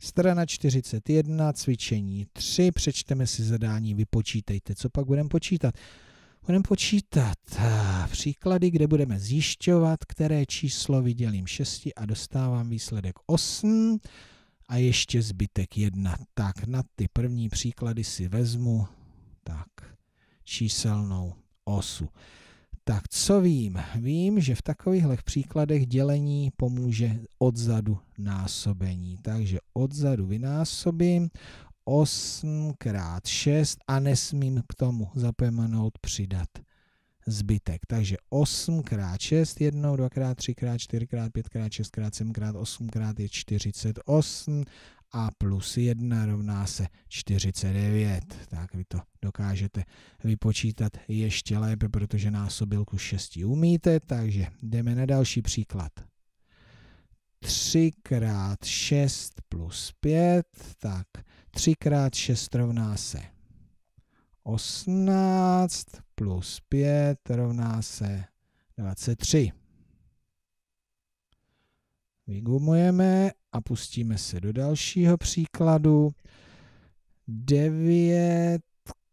Strana 41, cvičení 3, přečteme si zadání, vypočítejte. Co pak budeme počítat? Budeme počítat eh, příklady, kde budeme zjišťovat, které číslo vydělím 6 a dostávám výsledek 8 a ještě zbytek 1. Tak na ty první příklady si vezmu tak číselnou osu. Tak co vím? Vím, že v takovýchhle příkladech dělení pomůže odzadu násobení. Takže odzadu vynásobím 8 x 6 a nesmím k tomu zapomenout přidat zbytek. Takže 8 x 6, 1, 2 x 3 x 4 x 5 x 6 x 7 x 8 x je 48 a plus 1 rovná se 49. Tak vy to dokážete vypočítat ještě lépe, protože násobilku 6 umíte, takže jdeme na další příklad. 3 x 6 plus 5, tak 3 x 6 rovná se 18 plus 5 rovná se 23. Vygumujeme a pustíme se do dalšího příkladu. 9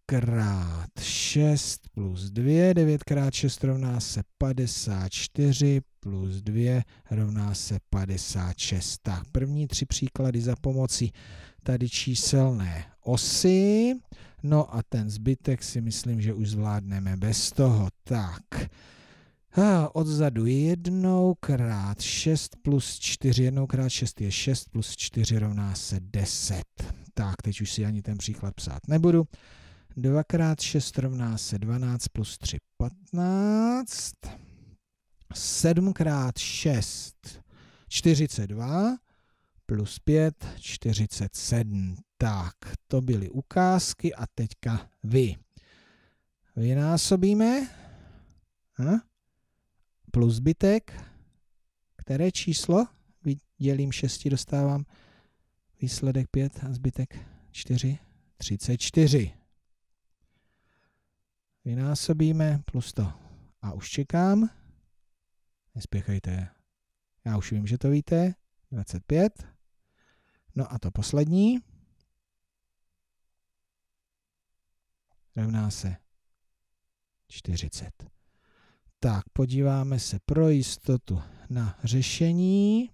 krát 6 plus 2, 9 krát 6 rovná se 54 plus 2 rovná se 56. Tak první tři příklady za pomocí tady číselné osy. No a ten zbytek si myslím, že už zvládneme bez toho. Tak, Ah, odzadu jednou krát 6 plus 4, jednou krát 6 je 6 plus 4 rovná se 10. Tak, teď už si ani ten příklad psát nebudu. 2 krát 6 rovná se 12 plus 3, 15. 7 krát 6, 42 plus 5, 47. Tak, to byly ukázky a teďka vy. Vynásobíme. Huh? Hm? plus zbytek. Které číslo? Dělím 6, dostávám výsledek 5 a zbytek 4, 34. Vynásobíme plus to. A už čekám. Nespěchejte. Já už vím, že to víte. 25. No a to poslední. Rovná se 40. Tak, podíváme se pro jistotu na řešení.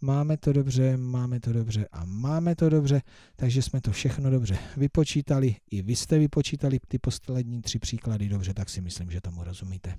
Máme to dobře, máme to dobře a máme to dobře, takže jsme to všechno dobře vypočítali. I vy jste vypočítali ty poslední tři příklady dobře, tak si myslím, že tomu rozumíte.